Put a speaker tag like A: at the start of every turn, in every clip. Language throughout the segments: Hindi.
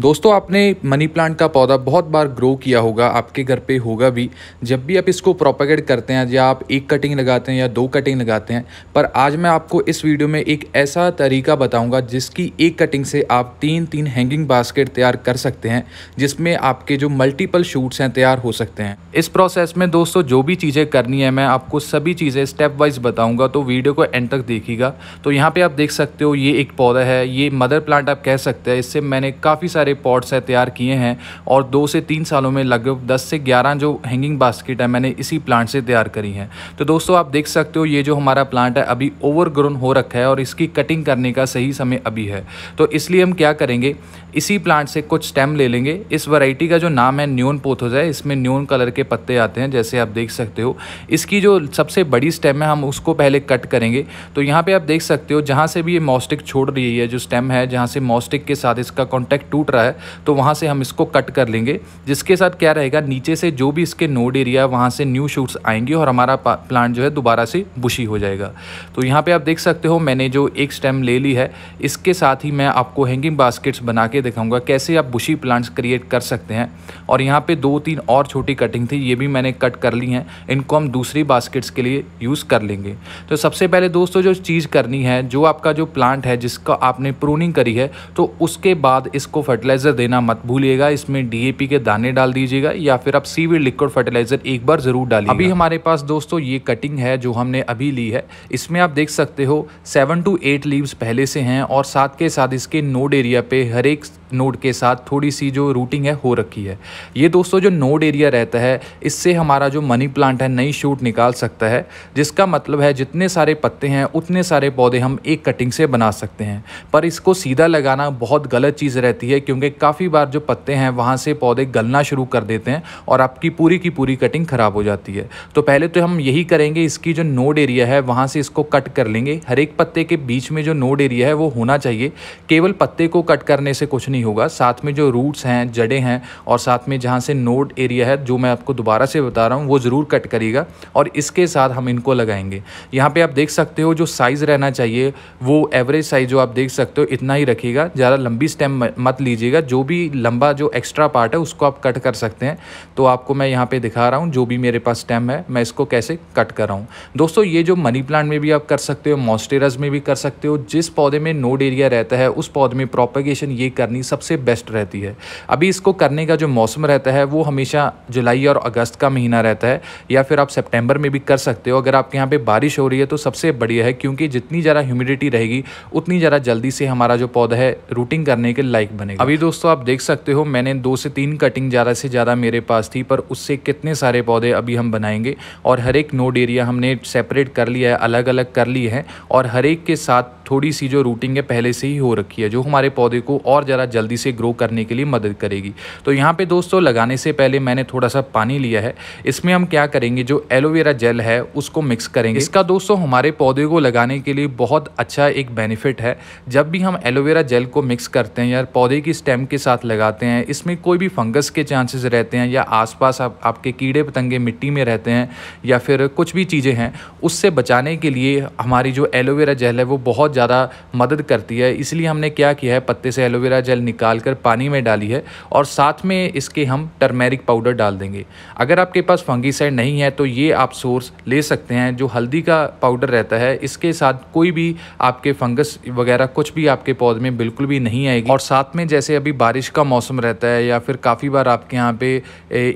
A: दोस्तों आपने मनी प्लांट का पौधा बहुत बार ग्रो किया होगा आपके घर पे होगा भी जब भी आप इसको प्रोपागेट करते हैं या आप एक कटिंग लगाते हैं या दो कटिंग लगाते हैं पर आज मैं आपको इस वीडियो में एक ऐसा तरीका बताऊंगा जिसकी एक कटिंग से आप तीन तीन हैंगिंग बास्केट तैयार कर सकते हैं जिसमें आपके जो मल्टीपल शूट्स हैं तैयार हो सकते हैं इस प्रोसेस में दोस्तों जो भी चीज़ें करनी है मैं आपको सभी चीज़ें स्टेप वाइज बताऊँगा तो वीडियो को एंड तक देखिएगा तो यहाँ पर आप देख सकते हो ये एक पौधा है ये मदर प्लांट आप कह सकते हैं इससे मैंने काफ़ी सारे सारे पॉट्स है तैयार किए हैं और दो से तीन सालों में लगभग दस से ग्यारह जो हैंगिंग बास्केट है मैंने इसी प्लांट से तैयार करी है तो दोस्तों आप देख सकते हो ये जो हमारा प्लांट है अभी ओवरग्रोन हो रखा है और इसकी कटिंग करने का सही समय अभी है तो इसलिए हम क्या करेंगे इसी प्लांट से कुछ स्टेम ले लेंगे इस वैरायटी का जो नाम है न्यून पोथोज है इसमें न्यून कलर के पत्ते आते हैं जैसे आप देख सकते हो इसकी जो सबसे बड़ी स्टेम है हम उसको पहले कट करेंगे तो यहाँ पे आप देख सकते हो जहाँ से भी ये मॉस्टिक छोड़ रही है जो स्टेम है जहाँ से मॉस्टिक के साथ इसका कॉन्टैक्ट टूट रहा है तो वहाँ से हम इसको कट कर लेंगे जिसके साथ क्या रहेगा नीचे से जो भी इसके नोड एरिया है वहाँ से न्यू शूट्स आएंगे और हमारा प्लांट जो है दोबारा से बुशी हो जाएगा तो यहाँ पर आप देख सकते हो मैंने जो एक स्टेम ले ली है इसके साथ ही मैं आपको हैंगिंग बास्केट्स बना के दिखाऊँगा कैसे आप बुशी प्लांट्स क्रिएट कर सकते हैं और यहाँ पर दो तीन और छोटी कटिंग थी ये भी मैंने कट कर ली हैं इनको हम दूसरी बास्केट्स के लिए यूज़ कर लेंगे तो सबसे पहले दोस्तों जो चीज़ करनी है जो आपका जो प्लांट है जिसका आपने प्रूनिंग करी है तो उसके बाद इसको फर्ट फर्टिलाइज़र देना मत भूलिएगा इसमें डीएपी के दाने डाल दीजिएगा या फिर आप सीवीड लिक्विड फर्टिलाइज़र एक बार ज़रूर डालिए अभी हमारे पास दोस्तों ये कटिंग है जो हमने अभी ली है इसमें आप देख सकते हो सेवन टू एट लीव्स पहले से हैं और साथ के साथ इसके नोड एरिया पे हर एक नोड के साथ थोड़ी सी जो रूटिंग है हो रखी है ये दोस्तों जो नोड एरिया रहता है इससे हमारा जो मनी प्लांट है नई शूट निकाल सकता है जिसका मतलब है जितने सारे पत्ते हैं उतने सारे पौधे हम एक कटिंग से बना सकते हैं पर इसको सीधा लगाना बहुत गलत चीज़ रहती है क्योंकि क्योंकि काफ़ी बार जो पत्ते हैं वहाँ से पौधे गलना शुरू कर देते हैं और आपकी पूरी की पूरी कटिंग ख़राब हो जाती है तो पहले तो हम यही करेंगे इसकी जो नोड एरिया है वहाँ से इसको कट कर लेंगे हर एक पत्ते के बीच में जो नोड एरिया है वो होना चाहिए केवल पत्ते को कट करने से कुछ नहीं होगा साथ में जो रूट्स हैं जड़ें हैं और साथ में जहाँ से नोड एरिया है जो मैं आपको दोबारा से बता रहा हूँ वो ज़रूर कट करेगा और इसके साथ हम इनको लगाएंगे यहाँ पर आप देख सकते हो जो साइज़ रहना चाहिए वो एवरेज साइज़ जो आप देख सकते हो इतना ही रखेगा ज़्यादा लंबी स्टेम मत लीजिए लीजिएगा जो भी लंबा जो एक्स्ट्रा पार्ट है उसको आप कट कर सकते हैं तो आपको मैं यहाँ पे दिखा रहा हूँ जो भी मेरे पास स्टेम है मैं इसको कैसे कट कर रहा हूँ दोस्तों ये जो मनी प्लांट में भी आप कर सकते हो मॉस्टेरस में भी कर सकते हो जिस पौधे में नोड एरिया रहता है उस पौधे में प्रोपगेशन ये करनी सबसे बेस्ट रहती है अभी इसको करने का जो मौसम रहता है वो हमेशा जुलाई और अगस्त का महीना रहता है या फिर आप सेप्टेम्बर में भी कर सकते हो अगर आपके यहाँ पर बारिश हो रही है तो सबसे बढ़िया है क्योंकि जितनी ज़्यादा ह्यूमिडिटी रहेगी उतनी ज़्यादा जल्दी से हमारा जो पौधा है रूटिंग करने के लाइक बनेगा अभी अभी दोस्तों आप देख सकते हो मैंने दो से तीन कटिंग ज़्यादा से ज़्यादा मेरे पास थी पर उससे कितने सारे पौधे अभी हम बनाएंगे और हर एक नोड एरिया हमने सेपरेट कर लिया है अलग अलग कर ली है और हर एक के साथ थोड़ी सी जो रूटिंग है पहले से ही हो रखी है जो हमारे पौधे को और ज़रा जल्दी से ग्रो करने के लिए मदद करेगी तो यहाँ पे दोस्तों लगाने से पहले मैंने थोड़ा सा पानी लिया है इसमें हम क्या करेंगे जो एलोवेरा जेल है उसको मिक्स करेंगे इसका दोस्तों हमारे पौधे को लगाने के लिए बहुत अच्छा एक बेनिफिट है जब भी हम एलोवेरा जेल को मिक्स करते हैं या पौधे की स्टेम के साथ लगाते हैं इसमें कोई भी फंगस के चांसेस रहते हैं या आसपास आप आपके कीड़े पतंगे मिट्टी में रहते हैं या फिर कुछ भी चीज़ें हैं उससे बचाने के लिए हमारी जो एलोवेरा जेल है वो बहुत ज़्यादा मदद करती है इसलिए हमने क्या किया है पत्ते से एलोवेरा जेल निकाल कर पानी में डाली है और साथ में इसके हम टर्मेरिक पाउडर डाल देंगे अगर आपके पास फंगीसाइड नहीं है तो ये आप सोर्स ले सकते हैं जो हल्दी का पाउडर रहता है इसके साथ कोई भी आपके फंगस वगैरह कुछ भी आपके पौध में बिल्कुल भी नहीं आएगी और साथ में जैसे जैसे अभी बारिश का मौसम रहता है या फिर काफ़ी बार आपके यहाँ पे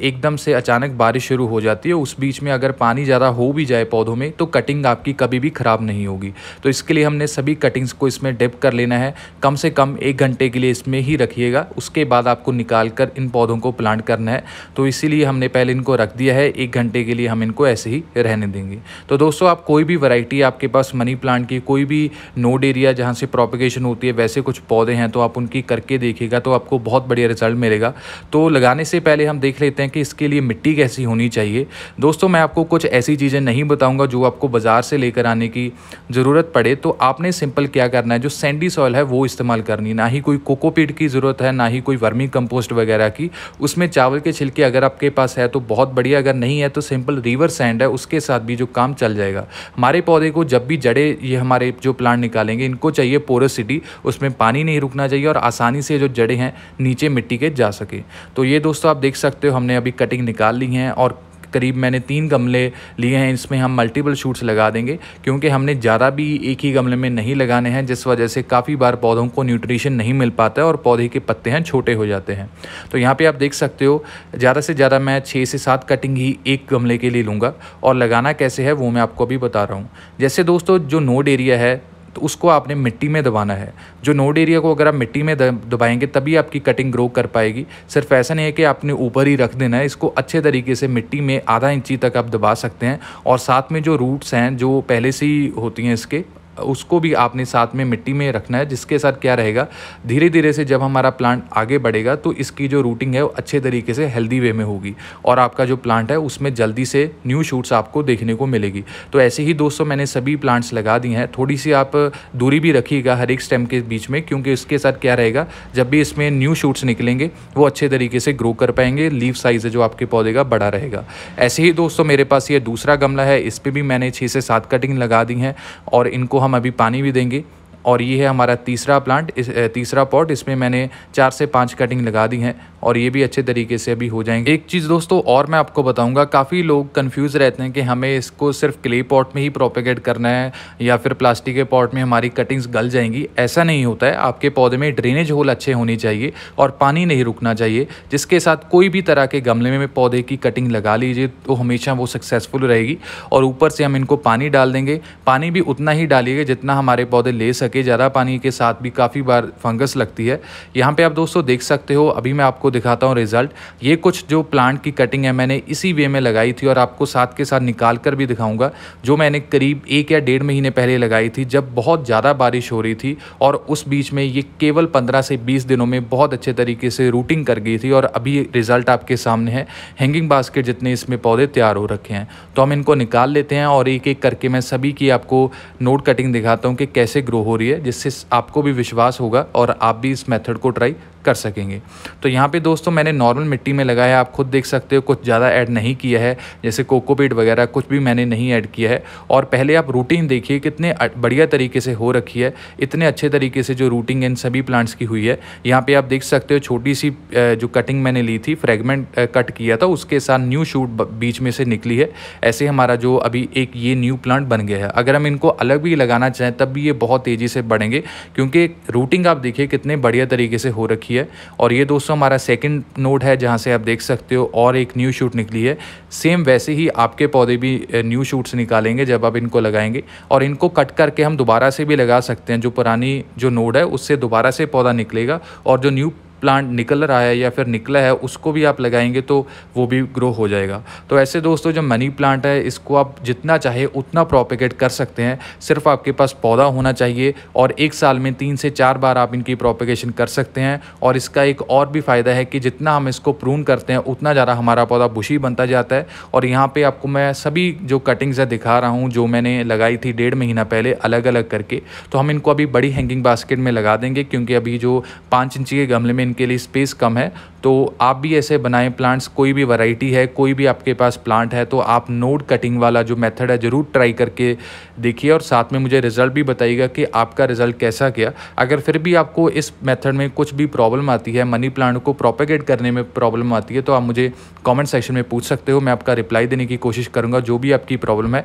A: एकदम से अचानक बारिश शुरू हो जाती है उस बीच में अगर पानी ज़्यादा हो भी जाए पौधों में तो कटिंग आपकी कभी भी ख़राब नहीं होगी तो इसके लिए हमने सभी कटिंग्स को इसमें डिप कर लेना है कम से कम एक घंटे के लिए इसमें ही रखिएगा उसके बाद आपको निकाल कर इन पौधों को प्लांट करना है तो इसीलिए हमने पहले इनको रख दिया है एक घंटे के लिए हम इनको ऐसे ही रहने देंगे तो दोस्तों आप कोई भी वैरायटी आपके पास मनी प्लांट की कोई भी नोड एरिया जहाँ से प्रोपिगेशन होती है वैसे कुछ पौधे हैं तो आप उनकी करके देखिए देखिएगा तो आपको बहुत बढ़िया रिजल्ट मिलेगा तो लगाने से पहले हम देख लेते हैं कि इसके लिए मिट्टी कैसी होनी चाहिए दोस्तों मैं आपको कुछ ऐसी चीज़ें नहीं बताऊँगा जो आपको बाज़ार से लेकर आने की ज़रूरत पड़े तो आपने सिंपल क्या करना है जो सैंडी सॉयल है वो इस्तेमाल करनी ना ही कोई कोकोपीट की ज़रूरत है ना ही कोई वर्मी कंपोस्ट वगैरह की उसमें चावल के छिलके अगर आपके पास है तो बहुत बढ़िया अगर नहीं है तो सिंपल रिवर सैंड है उसके साथ भी जो काम चल जाएगा हमारे पौधे को जब भी जड़े ये हमारे जो प्लांट निकालेंगे इनको चाहिए पोरसिटी उसमें पानी नहीं रुकना चाहिए और आसानी से जो जड़े जड़ें हैं नीचे मिट्टी के जा सके तो ये दोस्तों आप देख सकते हो हमने अभी कटिंग निकाल ली है और करीब मैंने तीन गमले लिए हैं इसमें हम मल्टीपल शूट्स लगा देंगे क्योंकि हमने ज़्यादा भी एक ही गमले में नहीं लगाने हैं जिस वजह से काफ़ी बार पौधों को न्यूट्रिशन नहीं मिल पाता है और पौधे के पत्ते हैं छोटे हो जाते हैं तो यहाँ पर आप देख सकते हो ज़्यादा से ज़्यादा मैं छः से सात कटिंग ही एक गमले के लिए लूँगा और लगाना कैसे है वो मैं आपको अभी बता रहा हूँ जैसे दोस्तों जो नोड एरिया है तो उसको आपने मिट्टी में दबाना है जो नोड एरिया को अगर आप मिट्टी में दबाएंगे तभी आपकी कटिंग ग्रो कर पाएगी सिर्फ ऐसा नहीं है कि आपने ऊपर ही रख देना है इसको अच्छे तरीके से मिट्टी में आधा इंची तक आप दबा सकते हैं और साथ में जो रूट्स हैं जो पहले से ही होती हैं इसके उसको भी आपने साथ में मिट्टी में रखना है जिसके साथ क्या रहेगा धीरे धीरे से जब हमारा प्लांट आगे बढ़ेगा तो इसकी जो रूटिंग है वो अच्छे तरीके से हेल्दी वे में होगी और आपका जो प्लांट है उसमें जल्दी से न्यू शूट्स आपको देखने को मिलेगी तो ऐसे ही दोस्तों मैंने सभी प्लांट्स लगा दी हैं थोड़ी सी आप दूरी भी रखिएगा हर एक स्टेम के बीच में क्योंकि इसके साथ क्या रहेगा जब भी इसमें न्यू शूट्स निकलेंगे वो अच्छे तरीके से ग्रो कर पाएंगे लीव साइज जो आपके पौधे का बड़ा रहेगा ऐसे ही दोस्तों मेरे पास ये दूसरा गमला है इस पर भी मैंने छः से सात कटिंग लगा दी हैं और इनको हम हम अभी पानी भी देंगे और ये है हमारा तीसरा प्लांट इस तीसरा पॉट इसमें मैंने चार से पाँच कटिंग लगा दी हैं और ये भी अच्छे तरीके से अभी हो जाएंगे एक चीज़ दोस्तों और मैं आपको बताऊंगा काफ़ी लोग कंफ्यूज रहते हैं कि हमें इसको सिर्फ क्ले पॉट में ही प्रोपेगेट करना है या फिर प्लास्टिक के पॉट में हमारी कटिंग्स गल जाएंगी ऐसा नहीं होता है आपके पौधे में ड्रेनेज होल अच्छे होने चाहिए और पानी नहीं रुकना चाहिए जिसके साथ कोई भी तरह के गमले में पौधे की कटिंग लगा लीजिए तो हमेशा वो सक्सेसफुल रहेगी और ऊपर से हम इनको पानी डाल देंगे पानी भी उतना ही डालिएगा जितना हमारे पौधे ले सके ज़्यादा पानी के साथ भी काफ़ी बार फंगस लगती है यहाँ पर आप दोस्तों देख सकते हो अभी मैं आपको आपको दिखाता हूँ रिजल्ट ये कुछ जो प्लांट की कटिंग है मैंने इसी वे में लगाई थी और आपको साथ के साथ निकाल कर भी दिखाऊंगा जो मैंने करीब एक या डेढ़ महीने पहले लगाई थी जब बहुत ज़्यादा बारिश हो रही थी और उस बीच में ये केवल पंद्रह से बीस दिनों में बहुत अच्छे तरीके से रूटिंग कर गई थी और अभी रिज़ल्ट आपके सामने है हैंगिंग बास्केट जितने इसमें पौधे तैयार हो रखे हैं तो हम इनको निकाल लेते हैं और एक एक करके मैं सभी की आपको नोट कटिंग दिखाता हूँ कि कैसे ग्रो हो रही है जिससे आपको भी विश्वास होगा और आप भी इस मेथड को ट्राई कर सकेंगे तो यहाँ पे दोस्तों मैंने नॉर्मल मिट्टी में लगाया आप खुद देख सकते हो कुछ ज़्यादा ऐड नहीं किया है जैसे कोकोपीट वगैरह कुछ भी मैंने नहीं ऐड किया है और पहले आप रूटीन देखिए कितने बढ़िया तरीके से हो रखी है इतने अच्छे तरीके से जो रूटिंग इन सभी प्लांट्स की हुई है यहाँ पर आप देख सकते हो छोटी सी जो कटिंग मैंने ली थी फ्रेगमेंट कट किया था उसके साथ न्यू शूट बीच में से निकली है ऐसे हमारा जो अभी एक ये न्यू प्लांट बन गया है अगर हम इनको अलग भी लगाना चाहें तब भी ये बहुत तेज़ी से बढ़ेंगे क्योंकि रूटिंग आप देखिए कितने बढ़िया तरीके से हो रखी रखी है और ये दोस्तों हमारा सेकंड नोड है जहाँ से आप देख सकते हो और एक न्यू शूट निकली है सेम वैसे ही आपके पौधे भी न्यू शूट्स निकालेंगे जब आप इनको लगाएंगे और इनको कट करके हम दोबारा से भी लगा सकते हैं जो पुरानी जो नोड है उससे दोबारा से पौधा निकलेगा और जो न्यू प्लांट निकल रहा है या फिर निकला है उसको भी आप लगाएंगे तो वो भी ग्रो हो जाएगा तो ऐसे दोस्तों जो मनी प्लांट है इसको आप जितना चाहे उतना प्रोपिगेट कर सकते हैं सिर्फ आपके पास पौधा होना चाहिए और एक साल में तीन से चार बार आप इनकी प्रोपेगेशन कर सकते हैं और इसका एक और भी फ़ायदा है कि जितना हम इसको प्रून करते हैं उतना ज़्यादा हमारा पौधा बुशी बनता जाता है और यहाँ पर आपको मैं सभी जो कटिंग्स है दिखा रहा हूँ जो मैंने लगाई थी डेढ़ महीना पहले अलग अलग करके तो हम इनको अभी बड़ी हैंगिंग बास्केट में लगा देंगे क्योंकि अभी जो पाँच इंची के गमले में इनके लिए स्पेस कम है तो आप भी ऐसे बनाएं प्लांट्स कोई भी वैरायटी है कोई भी आपके पास प्लांट है तो आप नोड कटिंग वाला जो मेथड है ज़रूर ट्राई करके देखिए और साथ में मुझे रिज़ल्ट भी बताइएगा कि आपका रिज़ल्ट कैसा गया अगर फिर भी आपको इस मेथड में कुछ भी प्रॉब्लम आती है मनी प्लांट को प्रोपेगेट करने में प्रॉब्लम आती है तो आप मुझे कॉमेंट सेक्शन में पूछ सकते हो मैं आपका रिप्लाई देने की कोशिश करूँगा जो भी आपकी प्रॉब्लम है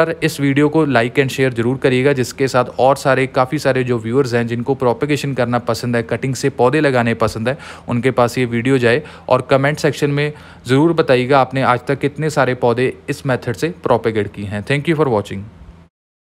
A: पर इस वीडियो को लाइक एंड शेयर जरूर करिएगा जिसके साथ और सारे काफ़ी सारे जो व्यूअर्स हैं जिनको प्रोपेगेशन करना पसंद है कटिंग से पौधे लगाने पसंद है उनके पास ये वीडियो जाए और कमेंट सेक्शन में ज़रूर बताइएगा आपने आज तक कितने सारे पौधे इस मेथड से प्रोपेगेट किए हैं थैंक यू फॉर वॉचिंग